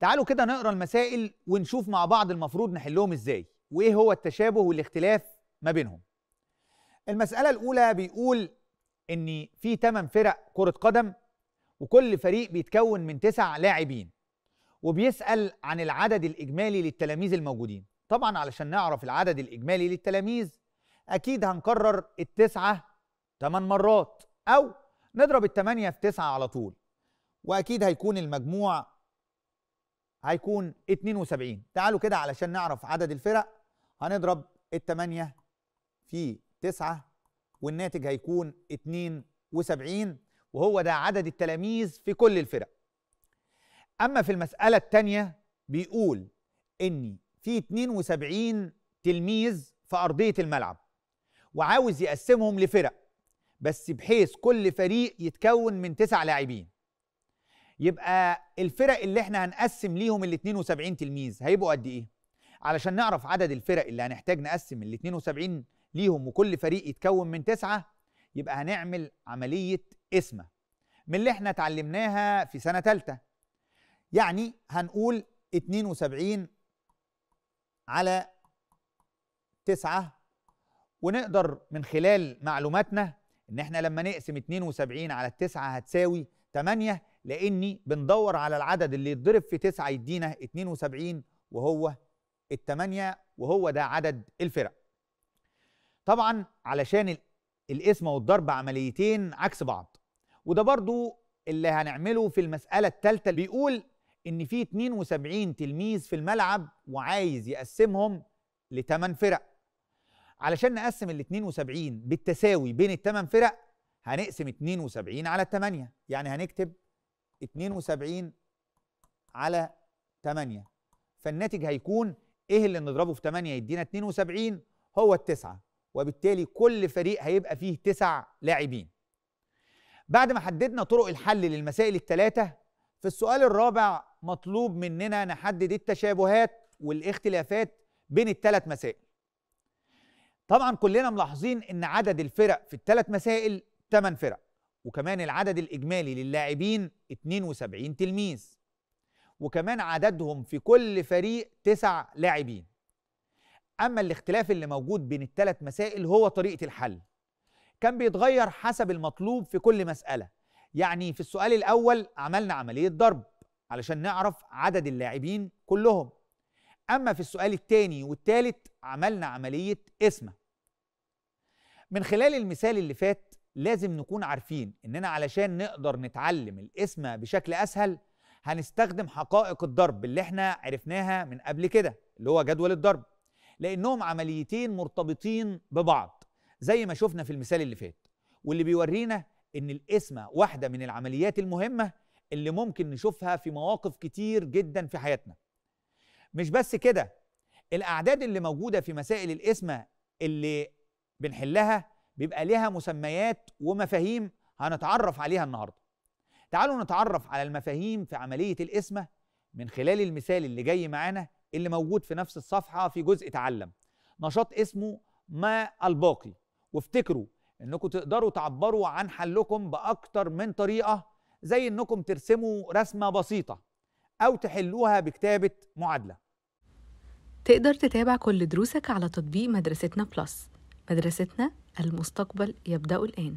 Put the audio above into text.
تعالوا كده نقرا المسائل ونشوف مع بعض المفروض نحلهم ازاي وايه هو التشابه والاختلاف ما بينهم المسألة الأولى بيقول إن في ثمان فرق كرة قدم وكل فريق بيتكون من تسع لاعبين وبيسأل عن العدد الإجمالي للتلاميذ الموجودين طبعا علشان نعرف العدد الإجمالي للتلاميذ أكيد هنكرر التسعة ثمان مرات أو نضرب التمانية في تسعه على طول وأكيد هيكون المجموع هيكون 72 تعالوا كده علشان نعرف عدد الفرق هنضرب الثمانية في تسعة والناتج هيكون 72 وهو ده عدد التلاميذ في كل الفرق أما في المسألة الثانية بيقول إن في 72 تلميذ في أرضية الملعب وعاوز يقسمهم لفرق بس بحيث كل فريق يتكون من تسع لاعبين يبقى الفرق اللي احنا هنقسم ليهم ال 72 تلميذ هيبقوا قد ايه؟ علشان نعرف عدد الفرق اللي هنحتاج نقسم ال 72 ليهم وكل فريق يتكون من تسعة يبقى هنعمل عملية قسمة من اللي احنا اتعلمناها في سنة ثالثه. يعني هنقول 72 على 9 ونقدر من خلال معلوماتنا ان احنا لما نقسم 72 على 9 هتساوي 8 لاني بندور على العدد اللي يتضرب في 9 يدينا 72 وهو ال8 وهو ده عدد الفرق طبعا علشان القسمة والضرب عمليتين عكس بعض وده برضو اللي هنعمله في المسألة الثالثة بيقول إن في 72 تلميذ في الملعب وعايز يقسمهم لثمان فرق علشان نقسم ال 72 بالتساوي بين الثمان فرق هنقسم 72 على 8 يعني هنكتب 72 على 8 فالناتج هيكون ايه اللي نضربه في 8 يدينا 72 هو التسعة وبالتالي كل فريق هيبقى فيه تسع لاعبين بعد ما حددنا طرق الحل للمسائل الثلاثة في السؤال الرابع مطلوب مننا نحدد التشابهات والاختلافات بين الثلاث مسائل طبعا كلنا ملاحظين ان عدد الفرق في الثلاث مسائل 8 فرق وكمان العدد الاجمالي للاعبين 72 تلميذ وكمان عددهم في كل فريق 9 لاعبين اما الاختلاف اللي موجود بين الثلاث مسائل هو طريقه الحل كان بيتغير حسب المطلوب في كل مساله يعني في السؤال الاول عملنا عمليه ضرب علشان نعرف عدد اللاعبين كلهم اما في السؤال الثاني والثالث عملنا عمليه قسمه من خلال المثال اللي فات لازم نكون عارفين اننا علشان نقدر نتعلم القسمه بشكل اسهل هنستخدم حقائق الضرب اللي احنا عرفناها من قبل كده اللي هو جدول الضرب لانهم عمليتين مرتبطين ببعض زي ما شفنا في المثال اللي فات واللي بيورينا ان القسمه واحده من العمليات المهمه اللي ممكن نشوفها في مواقف كتير جدا في حياتنا مش بس كده الاعداد اللي موجوده في مسائل القسمه اللي بنحلها بيبقى لها مسميات ومفاهيم هنتعرف عليها النهارده تعالوا نتعرف على المفاهيم في عملية القسمة من خلال المثال اللي جاي معانا اللي موجود في نفس الصفحة في جزء تعلم نشاط اسمه ما الباقي وافتكروا انكم تقدروا تعبروا عن حلكم بأكتر من طريقة زي انكم ترسموا رسمة بسيطة او تحلوها بكتابة معادلة تقدر تتابع كل دروسك على تطبيق مدرستنا بلس مدرستنا المستقبل يبدأ الآن